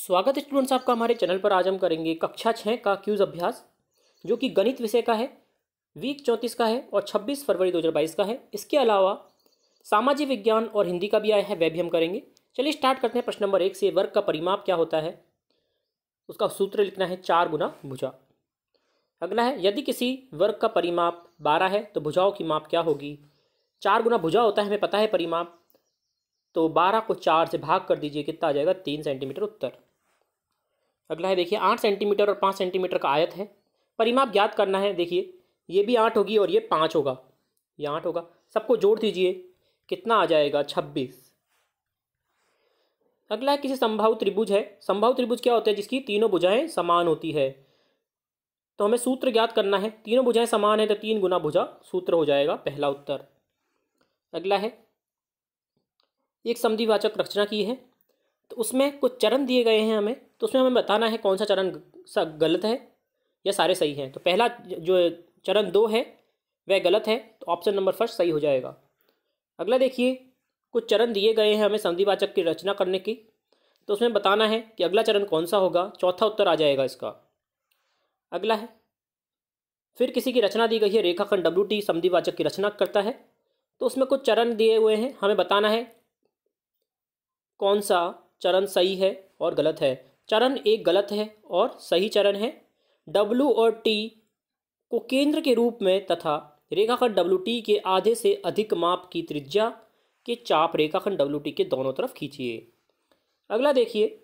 स्वागत है स्टूडेंट्स आपका हमारे चैनल पर आज हम करेंगे कक्षा छः का क्यूज़ अभ्यास जो कि गणित विषय का है वीक चौंतीस का है और छब्बीस फरवरी दो हज़ार बाईस का है इसके अलावा सामाजिक विज्ञान और हिंदी का भी आया है वह भी हम करेंगे चलिए स्टार्ट करते हैं प्रश्न नंबर एक से वर्ग का परिमाप क्या होता है उसका सूत्र लिखना है चार गुना भुजा अगला है यदि किसी वर्ग का परिमाप बारह है तो भुजाओं की माप क्या होगी चार गुना भुजा होता है हमें पता है परिमाप तो बारह को चार से भाग कर दीजिए कितना आ जाएगा तीन सेंटीमीटर उत्तर अगला है देखिए आठ सेंटीमीटर और पाँच सेंटीमीटर का आयत है परिमाप ज्ञात करना है देखिए ये भी आठ होगी और ये पाँच होगा ये आठ होगा सबको जोड़ दीजिए कितना आ जाएगा छब्बीस अगला है किसी संभाव त्रिभुज है संभाव त्रिभुज क्या होता है जिसकी तीनों भुजाएं समान होती है तो हमें सूत्र ज्ञात करना है तीनों भुजाएं समान है तो तीन गुना भुजा सूत्र हो जाएगा पहला उत्तर अगला है एक समधिवाचक रचना की है तो उसमें कुछ चरण दिए गए हैं हमें तो उसमें हमें बताना है कौन सा चरण सा गलत है या सारे सही हैं तो पहला जो चरण दो है वह गलत है तो ऑप्शन नंबर फर्स्ट सही हो जाएगा अगला देखिए कुछ चरण दिए गए हैं हमें संधिवाचक की रचना करने की तो उसमें बताना है कि अगला चरण कौन सा होगा चौथा उत्तर आ जाएगा इसका अगला है फिर किसी की रचना दी गई है रेखाखंड डब्ल्यू टी संधिवाचक की रचना करता है तो उसमें कुछ चरण दिए हुए हैं हमें बताना है कौन सा चरण सही है और गलत है चरण एक गलत है और सही चरण है डब्लू और टी को केंद्र के रूप में तथा रेखाखंड डब्लू टी के आधे से अधिक माप की त्रिज्या के चाप रेखाखंड डब्लू टी के दोनों तरफ खींचिए अगला देखिए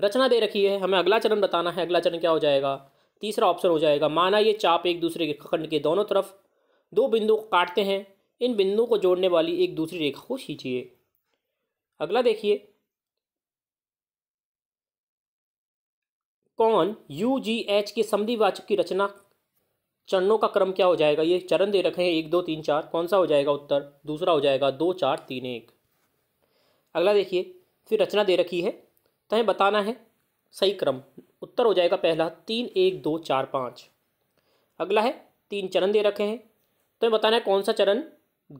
रचना दे रखी है हमें अगला चरण बताना है अगला चरण क्या हो जाएगा तीसरा ऑप्शन हो जाएगा माना ये चाप एक दूसरे रेखाखंड के दोनों तरफ दो बिंदु काटते हैं इन बिंदुओं को जोड़ने वाली एक दूसरी रेखा को खींचिए अगला देखिए कौन यू जी एच के समधिवाचक की रचना चरणों का क्रम क्या हो जाएगा ये चरण दे रखे हैं एक दो तीन चार कौन सा हो जाएगा उत्तर दूसरा हो जाएगा दो चार तीन एक अगला देखिए फिर रचना दे रखी है तो हमें बताना है सही क्रम उत्तर हो जाएगा पहला तीन एक दो चार पाँच अगला है तीन चरण दे रखे हैं तो हमें बताना है कौन सा चरण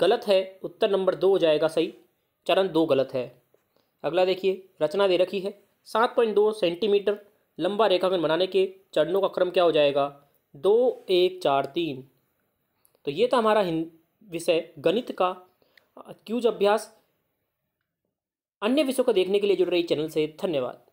गलत है उत्तर नंबर दो हो जाएगा सही चरण दो गलत है अगला देखिए रचना दे रखी है सात पॉइंट दो सेंटीमीटर लंबा रेखाखंड बनाने के चरणों का क्रम क्या हो जाएगा दो एक चार तीन तो ये था हमारा विषय गणित का क्यूज अभ्यास अन्य विषयों को देखने के लिए जुड़ रही चैनल से धन्यवाद